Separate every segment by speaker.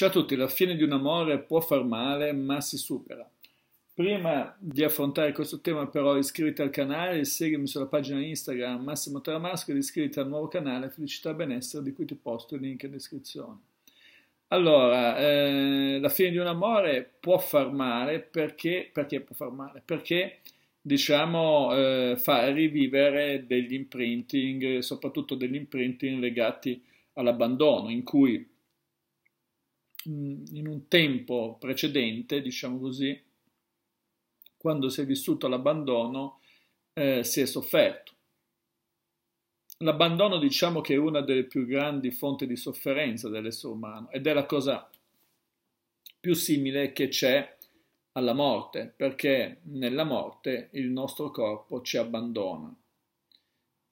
Speaker 1: Ciao a tutti, la fine di un amore può far male, ma si supera. Prima di affrontare questo tema però iscriviti al canale, seguimi sulla pagina Instagram Massimo Tramasco ed iscriviti al nuovo canale Felicità Benessere di cui ti posto il link in descrizione. Allora, eh, la fine di un amore può far male perché, perché può far male? Perché diciamo eh, fa rivivere degli imprinting, soprattutto degli imprinting legati all'abbandono in cui in un tempo precedente, diciamo così, quando si è vissuto l'abbandono, eh, si è sofferto. L'abbandono diciamo che è una delle più grandi fonti di sofferenza dell'essere umano ed è la cosa più simile che c'è alla morte, perché nella morte il nostro corpo ci abbandona.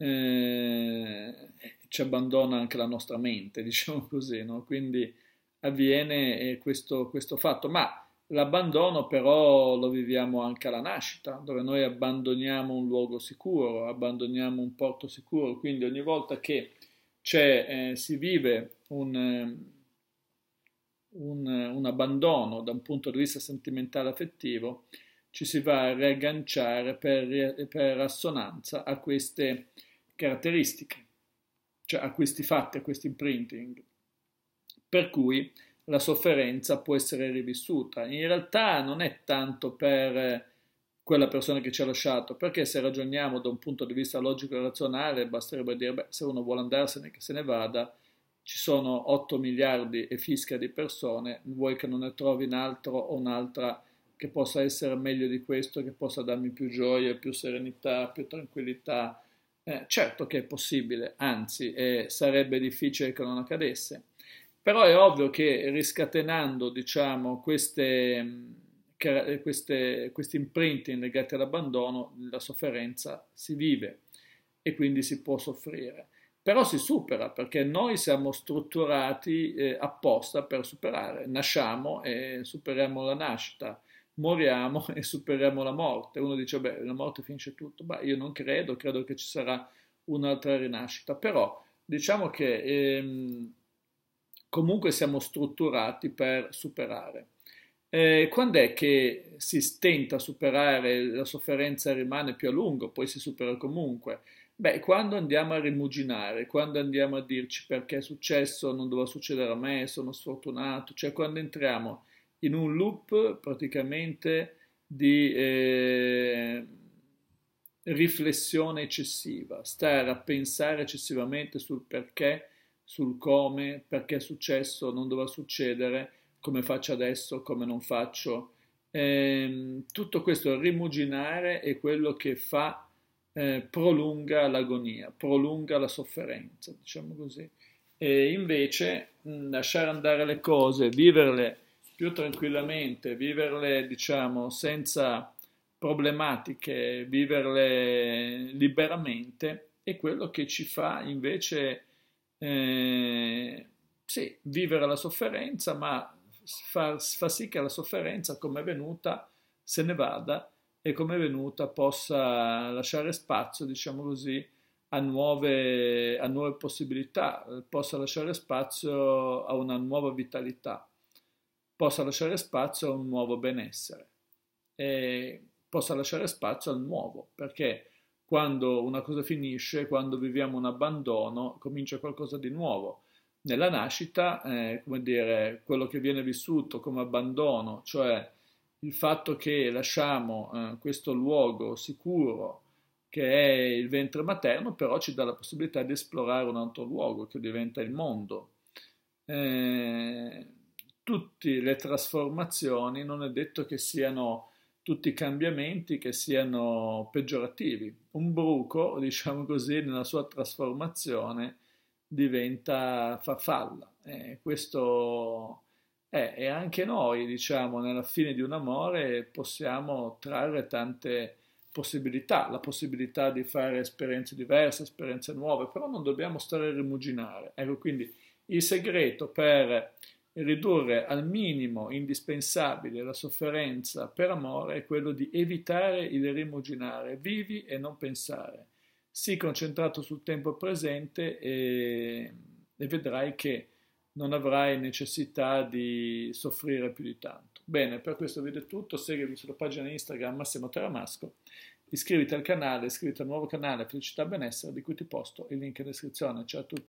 Speaker 1: Eh, ci abbandona anche la nostra mente, diciamo così, no? Quindi avviene eh, questo, questo fatto, ma l'abbandono però lo viviamo anche alla nascita, dove noi abbandoniamo un luogo sicuro, abbandoniamo un porto sicuro, quindi ogni volta che c'è, eh, si vive un, eh, un, un abbandono da un punto di vista sentimentale affettivo, ci si va a riagganciare per, per, assonanza a queste caratteristiche, cioè a questi fatti, a questi imprinting per cui la sofferenza può essere rivissuta. In realtà non è tanto per eh, quella persona che ci ha lasciato, perché se ragioniamo da un punto di vista logico e razionale, basterebbe dire, beh, se uno vuole andarsene, che se ne vada, ci sono 8 miliardi e fisca di persone, vuoi che non ne trovi un altro o un'altra che possa essere meglio di questo, che possa darmi più gioia, più serenità, più tranquillità. Eh, certo che è possibile, anzi, eh, sarebbe difficile che non accadesse. Però è ovvio che riscatenando diciamo, queste, mm, queste, questi imprinting legati all'abbandono, la sofferenza si vive e quindi si può soffrire. Però si supera perché noi siamo strutturati eh, apposta per superare. Nasciamo e superiamo la nascita, moriamo e superiamo la morte. Uno dice, beh, la morte finisce tutto. Ma io non credo, credo che ci sarà un'altra rinascita. Però diciamo che... Ehm, comunque siamo strutturati per superare. Eh, quando è che si stenta a superare, la sofferenza rimane più a lungo, poi si supera comunque? Beh, quando andiamo a rimuginare, quando andiamo a dirci perché è successo, non doveva succedere a me, sono sfortunato, cioè quando entriamo in un loop praticamente di eh, riflessione eccessiva, stare a pensare eccessivamente sul perché sul come, perché è successo, non doveva succedere, come faccio adesso, come non faccio. E, ehm, tutto questo rimuginare è quello che fa, eh, prolunga l'agonia, prolunga la sofferenza, diciamo così. E invece mh, mm, lasciare andare le cose, viverle più tranquillamente, viverle diciamo senza problematiche, viverle liberamente, è quello che ci fa invece eh, sì, vivere la sofferenza, ma far, fa sì che la sofferenza, come è venuta, se ne vada e come è venuta possa lasciare spazio, diciamo così, a nuove, a nuove possibilità, possa lasciare spazio a una nuova vitalità, possa lasciare spazio a un nuovo benessere, e possa lasciare spazio al nuovo, perché quando una cosa finisce, quando viviamo un abbandono, comincia qualcosa di nuovo. Nella nascita, eh, come dire, quello che viene vissuto come abbandono, cioè il fatto che lasciamo eh, questo luogo sicuro che è il ventre materno, però ci dà la possibilità di esplorare un altro luogo che diventa il mondo. Eh, tutte le trasformazioni non è detto che siano tutti i cambiamenti che siano peggiorativi. Un bruco, diciamo così, nella sua trasformazione diventa farfalla. Eh, questo è, e anche noi, diciamo, nella fine di un amore possiamo trarre tante possibilità, la possibilità di fare esperienze diverse, esperienze nuove, però non dobbiamo stare a rimuginare. Ecco, quindi il segreto per ridurre al minimo indispensabile la sofferenza per amore è quello di evitare il rimuginare, vivi e non pensare. Sii concentrato sul tempo presente e, e vedrai che non avrai necessità di soffrire più di tanto. Bene, per questo video è tutto, seguimi sulla pagina Instagram Massimo Teramasco, iscriviti al canale, iscriviti al nuovo canale Felicità Benessere di cui ti posto il link in descrizione. Ciao a tutti!